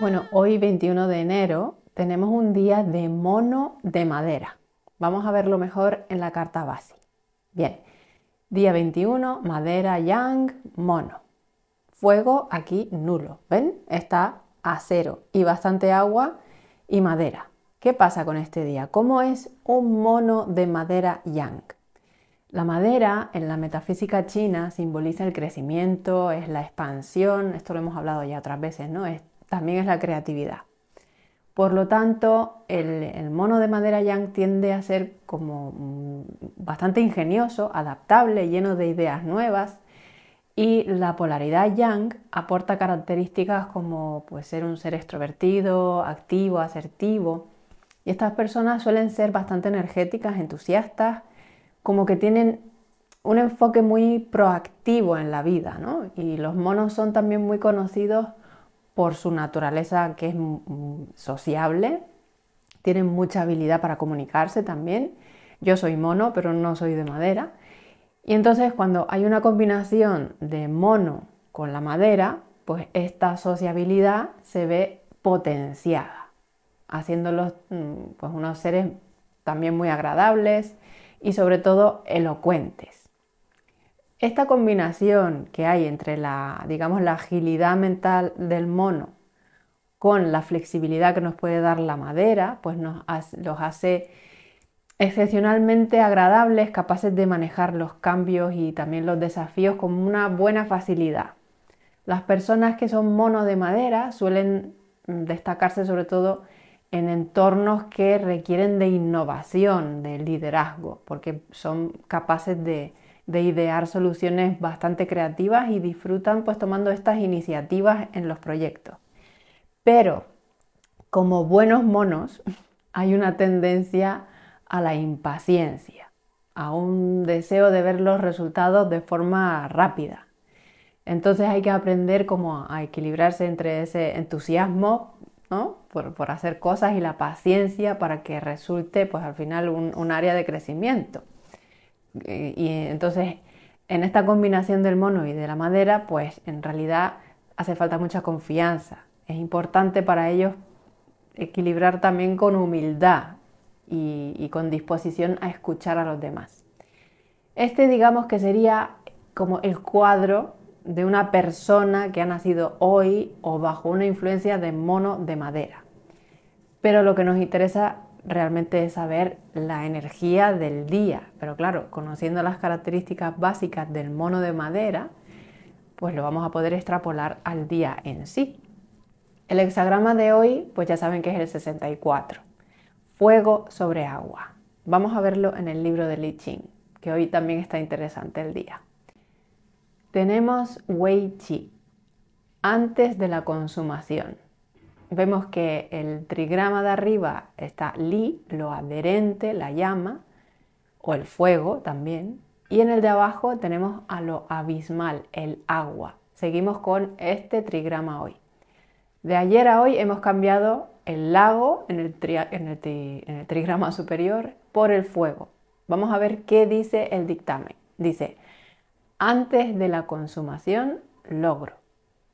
Bueno, hoy 21 de enero tenemos un día de mono de madera. Vamos a verlo mejor en la carta base. Bien, día 21, madera yang, mono. Fuego aquí nulo, ¿ven? Está a cero y bastante agua y madera. ¿Qué pasa con este día? ¿Cómo es un mono de madera yang? La madera en la metafísica china simboliza el crecimiento, es la expansión, esto lo hemos hablado ya otras veces, ¿no? también es la creatividad. Por lo tanto, el, mono de madera yang tiende a ser como mm, bastante ingenioso, adaptable, lleno de ideas nuevas. Y la polaridad yang aporta características como pues, ser un ser extrovertido, activo, asertivo. Y estas personas suelen ser bastante energéticas, entusiastas, como que tienen un enfoque muy proactivo en la vida. ¿no? Y los monos son también muy conocidos por su naturaleza que es mm, sociable, tienen mucha habilidad para comunicarse también. Yo soy mono, pero no soy de madera. Y entonces cuando hay una combinación de mono con la madera, pues esta sociabilidad se ve potenciada, haciéndolos mm, pues unos seres también muy agradables y sobre todo elocuentes. Esta combinación que hay entre la, digamos, la agilidad mental del mono con la flexibilidad que nos puede dar la madera, pues nos, los hace excepcionalmente agradables, capaces de manejar los cambios y también los desafíos con una buena facilidad. Las personas que son monos de madera suelen mm, destacarse sobre todo en entornos que requieren de innovación, de liderazgo, porque son capaces de, idear soluciones bastante creativas y disfrutan pues tomando estas iniciativas en los proyectos. Pero como buenos monos hay una tendencia a la impaciencia, a un deseo de ver los resultados de forma rápida. Entonces hay que aprender cómo a equilibrarse entre ese entusiasmo por, hacer cosas y la paciencia para que resulte pues al final un, área de crecimiento. Y, entonces en esta combinación del mono y de la madera pues en realidad hace falta mucha confianza. Es importante para ellos equilibrar también con humildad y, y con disposición a escuchar a los demás. Este digamos que sería como el cuadro de una persona que ha nacido hoy o bajo una influencia de mono de madera. Pero lo que nos interesa realmente es saber la energía del día. Pero claro, conociendo las características básicas del mono de madera, pues lo vamos a poder extrapolar al día en sí. El hexagrama de hoy, pues ya saben que es el 64. Fuego sobre agua. Vamos a verlo en el libro de Li Ching, que hoy también está interesante el día. Tenemos Wei Chi, antes de la consumación. Vemos que el trigrama de arriba está Li, lo adherente, la llama, o el fuego también. Y en el de abajo tenemos a lo abismal, el agua. Seguimos con este trigrama hoy. De ayer a hoy hemos cambiado el lago en el, en el trigrama superior por el fuego. Vamos a ver qué dice el dictamen. Dice, antes de la consumación logro.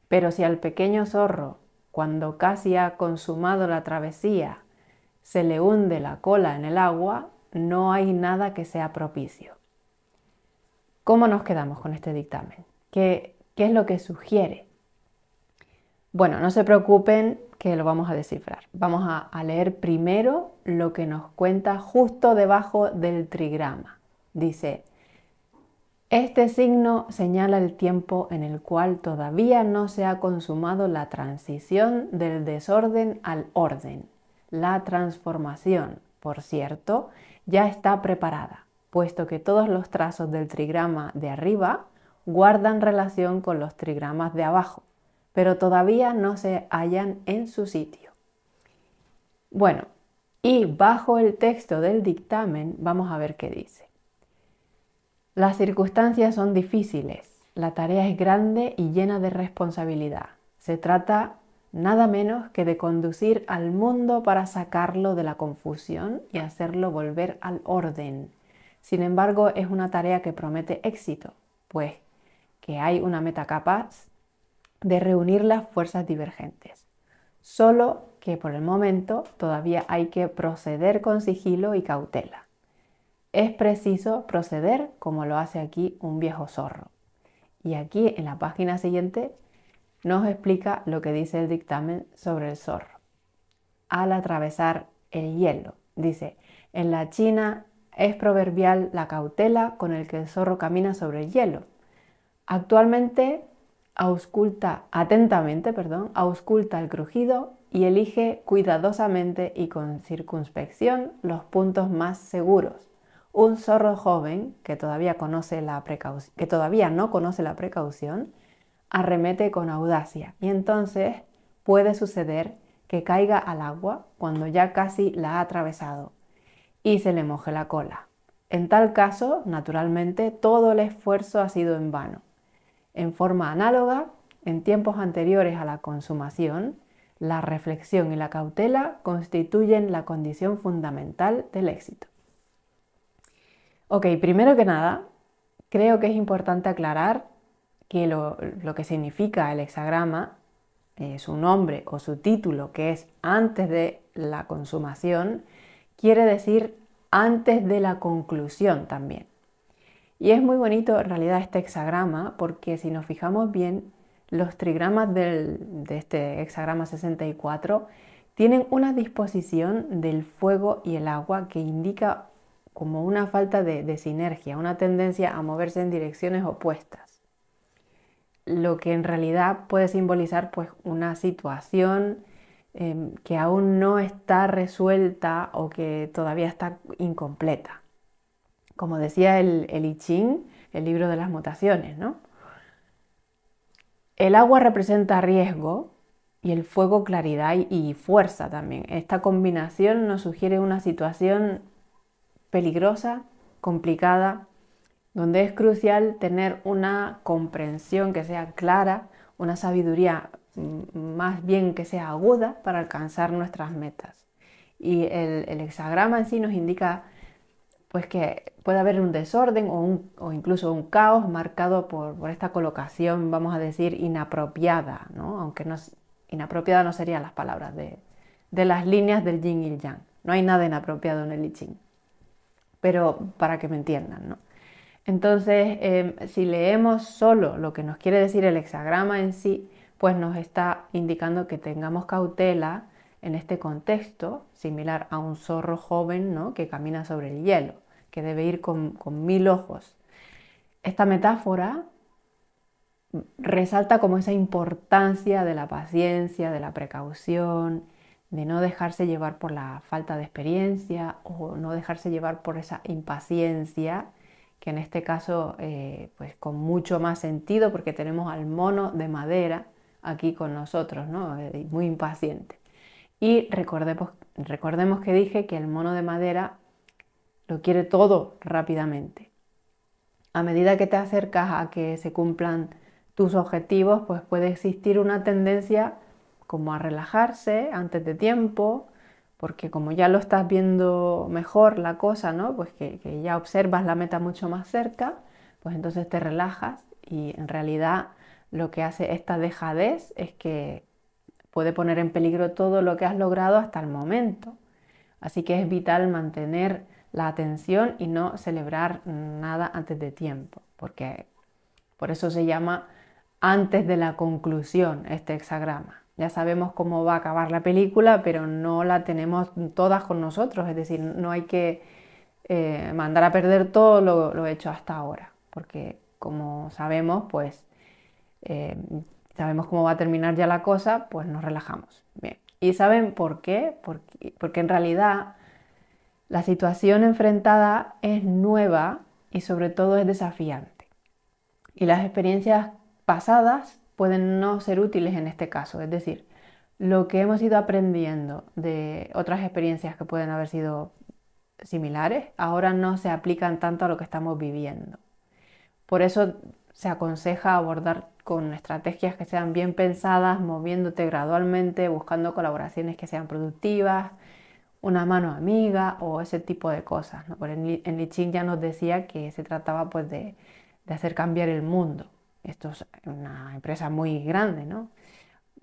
Pero si al pequeño zorro, cuando casi ha consumado la travesía, se le hunde la cola en el agua, no hay nada que sea propicio. ¿Cómo nos quedamos con este dictamen? ¿Qué, qué es lo que sugiere? Bueno, no se preocupen que lo vamos a descifrar. Vamos a, a leer primero lo que nos cuenta justo debajo del trigrama. Dice, este signo señala el tiempo en el cual todavía no se ha consumado la transición del desorden al orden. La transformación, por cierto, ya está preparada, puesto que todos los trazos del trigrama de arriba guardan relación con los trigramas de abajo, pero todavía no se hallan en su sitio. Bueno, y bajo el texto del dictamen vamos a ver qué dice. Las circunstancias son difíciles, la tarea es grande y llena de responsabilidad. Se trata nada menos que de conducir al mundo para sacarlo de la confusión y hacerlo volver al orden. Sin embargo, es una tarea que promete éxito, pues que hay una meta capaz de reunir las fuerzas divergentes. Solo que por el momento todavía hay que proceder con sigilo y cautela es preciso proceder como lo hace aquí un viejo zorro. Y aquí en la página siguiente nos explica lo que dice el dictamen sobre el zorro. Al atravesar el hielo, dice, en la China es proverbial la cautela con el que el zorro camina sobre el hielo. Actualmente ausculta atentamente, perdón, ausculta el crujido y elige cuidadosamente y con circunspección los puntos más seguros un zorro joven que todavía, no conoce la precaución, arremete con audacia y entonces puede suceder que caiga al agua cuando ya casi la ha atravesado y se le moje la cola. En tal caso, naturalmente, todo el esfuerzo ha sido en vano. En forma análoga, en tiempos anteriores a la consumación, la reflexión y la cautela constituyen la condición fundamental del éxito. Ok, primero que nada, creo que es importante aclarar que lo, que significa el hexagrama, eh, su nombre o su título, que es antes de la consumación, quiere decir antes de la conclusión también. Y es muy bonito en realidad este hexagrama porque si nos fijamos bien, los trigramas de este hexagrama 64 tienen una disposición del fuego y el agua que indica como una falta de, sinergia, una tendencia a moverse en direcciones opuestas. Lo que en realidad puede simbolizar pues una situación em, que aún no está resuelta o que todavía está incompleta. Como decía el, el I Ching, el libro de las mutaciones, ¿no? El agua representa riesgo y el fuego claridad y fuerza también. Esta combinación nos sugiere una situación peligrosa, complicada, donde es crucial tener una comprensión que sea clara, una sabiduría mm, más bien que sea aguda para alcanzar nuestras metas. Y el, hexagrama en sí nos indica pues que puede haber un desorden o, incluso un caos marcado por, esta colocación, vamos a decir, inapropiada, ¿no? aunque no, inapropiada no serían las palabras de, las líneas del yin y el yang. No hay nada inapropiado en el I Ching pero para que me entiendan, ¿no? Entonces, em, si leemos solo lo que nos quiere decir el hexagrama en sí, pues nos está indicando que tengamos cautela en este contexto, similar a un zorro joven ¿no? que camina sobre el hielo, que debe ir con mil ojos. Esta metáfora resalta como esa importancia de la paciencia, de la precaución de no dejarse llevar por la falta de experiencia o no dejarse llevar por esa impaciencia, que en este caso eh, pues con mucho más sentido porque tenemos al mono de madera aquí con nosotros, ¿no? Eh, muy impaciente. Y recordemos, recordemos que dije que el mono de madera lo quiere todo rápidamente. A medida que te acercas a que se cumplan tus objetivos, pues puede existir una tendencia como a relajarse antes de tiempo, porque como ya lo estás viendo mejor la cosa, ¿no? Pues que, que ya observas la meta mucho más cerca, pues entonces te relajas y en realidad lo que hace esta dejadez es que puede poner en peligro todo lo que has logrado hasta el momento. Así que es vital mantener la atención y no celebrar nada antes de tiempo, porque por eso se llama antes de la conclusión este hexagrama ya sabemos cómo va a acabar la película, pero no la tenemos todas con nosotros, es decir, no hay que eh, mandar a perder todo lo, hecho hasta ahora, porque como sabemos, pues eh, sabemos cómo va a terminar ya la cosa, pues nos relajamos. Bien. ¿Y saben por qué? porque en realidad la situación enfrentada es nueva y sobre todo es desafiante. Y las experiencias pasadas pueden no ser útiles en este caso. Es decir, lo que hemos ido aprendiendo de otras experiencias que pueden haber sido similares, ahora no se aplican tanto a lo que estamos viviendo. Por eso se aconseja abordar con estrategias que sean bien pensadas, moviéndote gradualmente, buscando colaboraciones que sean productivas, una mano amiga o ese tipo de cosas. En, en ya nos decía que se trataba pues, de hacer cambiar el mundo esto es una empresa muy grande, ¿no?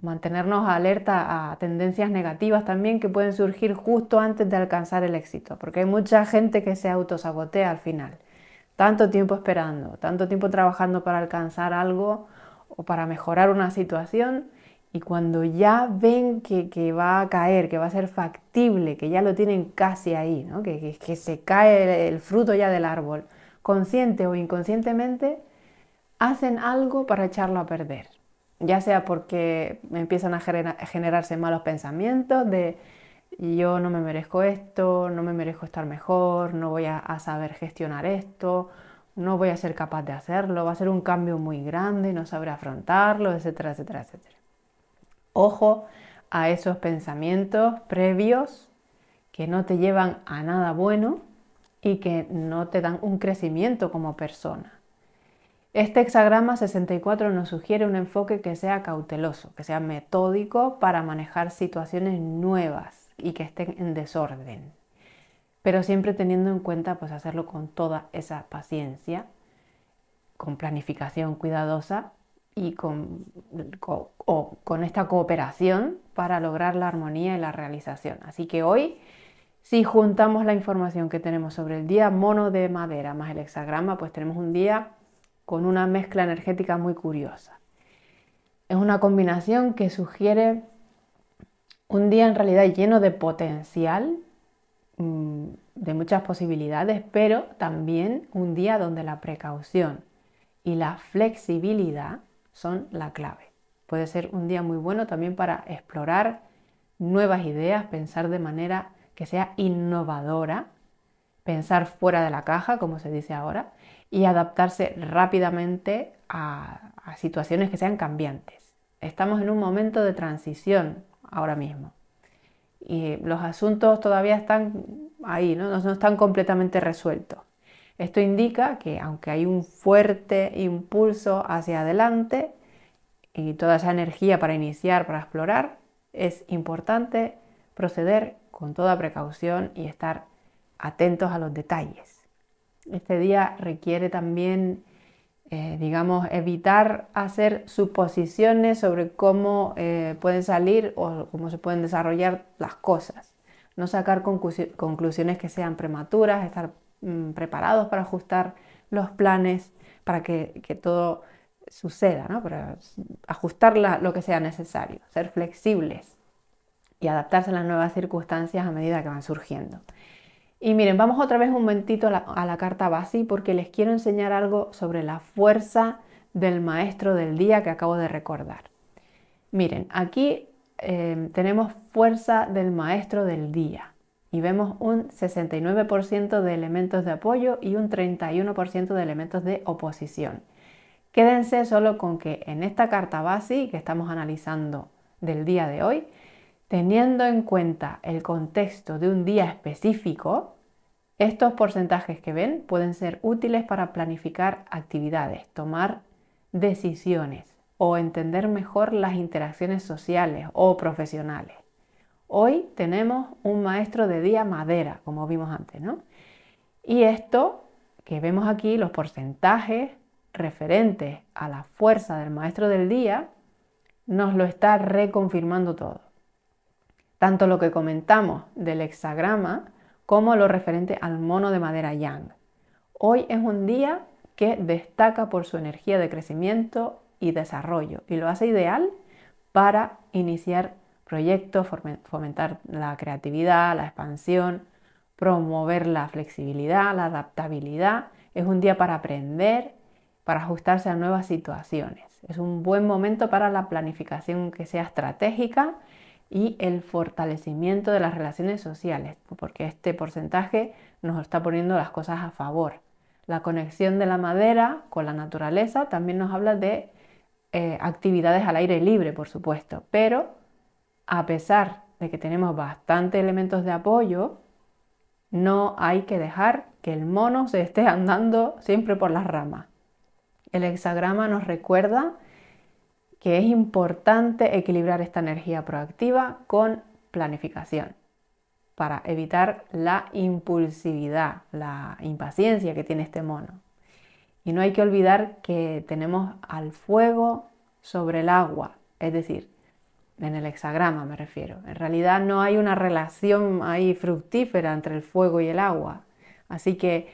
Mantenernos alerta a tendencias negativas también que pueden surgir justo antes de alcanzar el éxito, porque hay mucha gente que se autosabotea al final. Tanto tiempo esperando, tanto tiempo trabajando para alcanzar algo o para mejorar una situación y cuando ya ven que, va a caer, que va a ser factible, que ya lo tienen casi ahí, ¿no? que, se cae el fruto ya del árbol, consciente o inconscientemente, hacen algo para echarlo a perder. Ya sea porque empiezan a, generarse malos pensamientos de yo no me merezco esto, no me merezco estar mejor, no voy a, saber gestionar esto, no voy a ser capaz de hacerlo, va a ser un cambio muy grande, no sabré afrontarlo, etcétera, etcétera, etcétera. Ojo a esos pensamientos previos que no te llevan a nada bueno y que no te dan un crecimiento como persona. Este hexagrama 64 nos sugiere un enfoque que sea cauteloso, que sea metódico para manejar situaciones nuevas y que estén en desorden, pero siempre teniendo en cuenta pues hacerlo con toda esa paciencia, con planificación cuidadosa y con, o con esta cooperación para lograr la armonía y la realización. Así que hoy si juntamos la información que tenemos sobre el día mono de madera más el hexagrama, pues tenemos un día con una mezcla energética muy curiosa. Es una combinación que sugiere un día en realidad lleno de potencial, mm, de muchas posibilidades, pero también un día donde la precaución y la flexibilidad son la clave. Puede ser un día muy bueno también para explorar nuevas ideas, pensar de manera que sea innovadora, pensar fuera de la caja, como se dice ahora, y adaptarse rápidamente a, situaciones que sean cambiantes. Estamos en un momento de transición ahora mismo. Y eh, los asuntos todavía están ahí, No, no están completamente resueltos. Esto indica que aunque hay un fuerte impulso hacia adelante y toda esa energía para iniciar, para explorar, es importante proceder con toda precaución y estar atentos a los detalles. Este día requiere también, eh, digamos, evitar hacer suposiciones sobre cómo eh, pueden salir o cómo se pueden desarrollar las cosas. No sacar conclusiones que sean prematuras, estar mm, preparados para ajustar los planes, para que, que todo suceda, ¿no? para ajustar lo que sea necesario, ser flexibles y adaptarse a las nuevas circunstancias a medida que van surgiendo. Y miren, vamos otra vez un momentito a la, carta Basi porque les quiero enseñar algo sobre la fuerza del maestro del día que acabo de recordar. Miren, aquí em, tenemos fuerza del maestro del día y vemos un 69% de elementos de apoyo y un 31% de elementos de oposición. Quédense solo con que en esta carta BASI que estamos analizando del día de hoy, Teniendo en cuenta el contexto de un día específico, estos porcentajes que ven pueden ser útiles para planificar actividades, tomar decisiones o entender mejor las interacciones sociales o profesionales. Hoy tenemos un maestro de día madera, como vimos antes, ¿no? Y esto que vemos aquí, los porcentajes referentes a la fuerza del maestro del día, nos lo está reconfirmando todo tanto lo que comentamos del hexagrama como lo referente al mono de madera yang. Hoy es un día que destaca por su energía de crecimiento y desarrollo y lo hace ideal para iniciar proyectos, fomentar la creatividad, la expansión, promover la flexibilidad, la adaptabilidad. Es un día para aprender, para ajustarse a nuevas situaciones. Es un buen momento para la planificación que sea estratégica y el fortalecimiento de las relaciones sociales, porque este porcentaje nos está poniendo las cosas a favor. La conexión de la madera con la naturaleza también nos habla de eh, actividades al aire libre, por supuesto, pero a pesar de que tenemos bastantes elementos de apoyo, no hay que dejar que el mono se esté andando siempre por las ramas. El hexagrama nos recuerda es importante equilibrar esta energía proactiva con planificación para evitar la impulsividad, la impaciencia que tiene este mono. Y no hay que olvidar que tenemos al fuego sobre el agua, es decir, en el hexagrama me refiero. En realidad no hay una relación ahí fructífera entre el fuego y el agua. Así que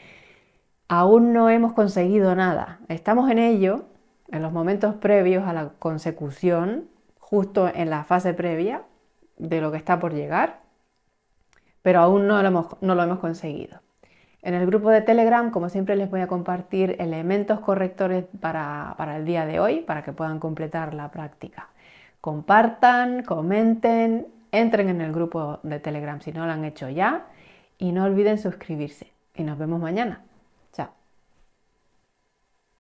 aún no hemos conseguido nada. Estamos en ello, en los momentos previos a la consecución, justo en la fase previa de lo que está por llegar, pero aún no lo hemos, no lo hemos conseguido. En el grupo de Telegram, como siempre, les voy a compartir elementos correctores para, para el día de hoy, para que puedan completar la práctica. Compartan, comenten, entren en el grupo de Telegram si no lo han hecho ya y no olviden suscribirse. Y nos vemos mañana.